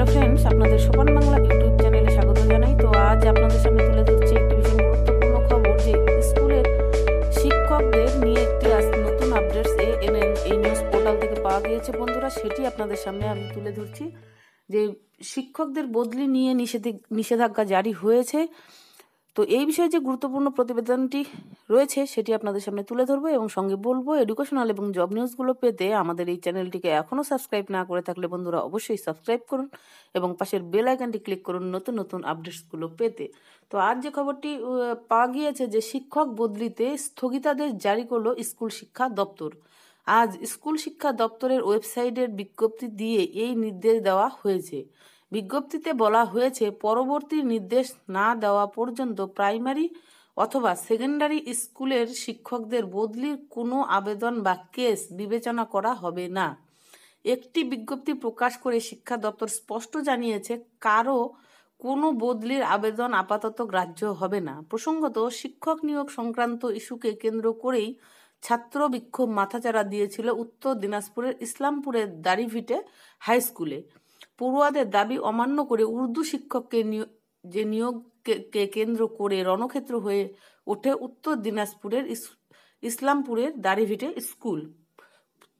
hello friends আপনাদের সোপান Bangla YouTube চ্যানেলে স্বাগত জানাই তো আজ আপনাদের সামনে তুলে ধরছি একটি ভীষণ গুরুত্বপূর্ণ খবর যে স্কুলের শিক্ষকদের নিয়ে একটি নতুন আপডেটস এ এন এন এই নিউজ পোর্টাল থেকে পাওয়া গিয়েছে বন্ধুরা সেটি আপনাদের সামনে আমি তুলে ধরছি যে শিক্ষকদের বদলি নিয়ে নিষেধে নিষেধাজ্ঞা জারি হয়েছে তো এই বিষয়ে যে গুরুত্বপূর্ণ প্রতিবেদনটি রয়েছে সেটি আপনাদের সামনে তুলে ধরবো এবং সঙ্গে বলবো এডুকেশনাল এবং জব নিউজগুলো পেতে আমাদের এই চ্যানেলটিকে এখনও সাবস্ক্রাইব না করে থাকলে বন্ধুরা অবশ্যই সাবস্ক্রাইব করুন এবং পাশের বেল আইকনটি ক্লিক করুন নতুন নতুন আপডেটসগুলো পেতে তো আজ যে খবরটি পাওয়া গিয়েছে যে শিক্ষক বদলিতে স্থগিতাদেশ জারি করলো স্কুল শিক্ষা দপ্তর আজ স্কুল শিক্ষা দপ্তরের ওয়েবসাইটের বিজ্ঞপ্তি দিয়ে এই নির্দেশ দেওয়া হয়েছে বিজ্ঞপ্তিতে বলা হয়েছে পরবর্তী নির্দেশ না দেওয়া পর্যন্ত প্রাইমারি অথবা সেকেন্ডারি স্কুলের শিক্ষকদের বদলির কোনো আবেদন বা কেস বিবেচনা করা হবে না একটি বিজ্ঞপ্তি প্রকাশ করে শিক্ষা দপ্তর স্পষ্ট জানিয়েছে কারও কোনো বদলির আবেদন আপাতত গ্রাহ্য হবে না প্রসঙ্গত শিক্ষক নিয়োগ সংক্রান্ত ইস্যুকে কেন্দ্র করেই ছাত্র বিক্ষোভ মাথাচাড়া দিয়েছিল উত্তর দিনাজপুরের ইসলামপুরের দাড়িভিটে হাই স্কুলে পড়ুয়াদের দাবি অমান্য করে উর্দু শিক্ষককে যে নিয়োগকে কেন্দ্র করে রণক্ষেত্র হয়ে ওঠে উত্তর দিনাজপুরের ইসলামপুরের দাড়িভিটে স্কুল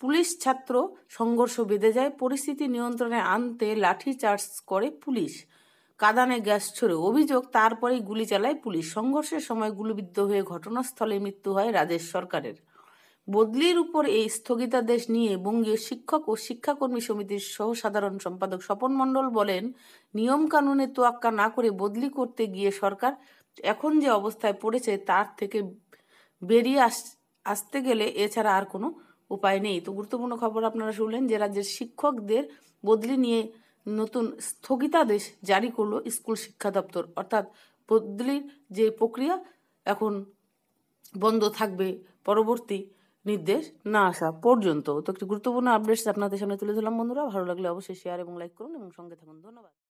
পুলিশ ছাত্র সংঘর্ষ বেঁধে যায় পরিস্থিতি নিয়ন্ত্রণে আনতে লাঠি চার্জ করে পুলিশ কাদানে গ্যাস ছড়ে অভিযোগ তারপরেই গুলি চালায় পুলিশ সংঘর্ষের সময় গুলিবিদ্ধ হয়ে ঘটনাস্থলে মৃত্যু হয় রাজেশ সরকারের বদলির উপর এই স্থগিতাদেশ নিয়ে বঙ্গীয় শিক্ষক ও শিক্ষাকর্মী সমিতির সহ সাধারণ সম্পাদক স্বপন মণ্ডল বলেন নিয়ম কানুনে তোয়াক্কা না করে বদলি করতে গিয়ে সরকার এখন যে অবস্থায় পড়েছে তার থেকে বেরিয়ে আস আসতে গেলে এছাড়া আর কোনো উপায় নেই তো গুরুত্বপূর্ণ খবর আপনারা শুনলেন যে রাজ্যের শিক্ষকদের বদলি নিয়ে নতুন স্থগিতাদেশ জারি করলো স্কুল শিক্ষা দপ্তর অর্থাৎ বদলির যে প্রক্রিয়া এখন বন্ধ থাকবে পরবর্তী নির্দেশ না আসা পর্যন্ত তো একটি গুরুত্বপূর্ণ আপডেটস আপনাদের সামনে তুলে ধরলাম বন্ধুরা ভালো লাগলে অবশ্যই শেয়ার এবং লাইক করুন এবং সঙ্গে থাকুন ধন্যবাদ